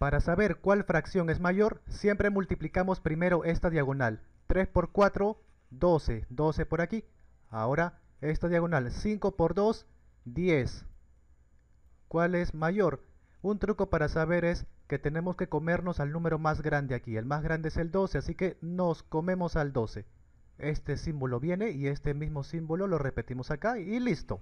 Para saber cuál fracción es mayor, siempre multiplicamos primero esta diagonal. 3 por 4, 12, 12 por aquí. Ahora esta diagonal, 5 por 2, 10. ¿Cuál es mayor? Un truco para saber es que tenemos que comernos al número más grande aquí. El más grande es el 12, así que nos comemos al 12. Este símbolo viene y este mismo símbolo lo repetimos acá y listo.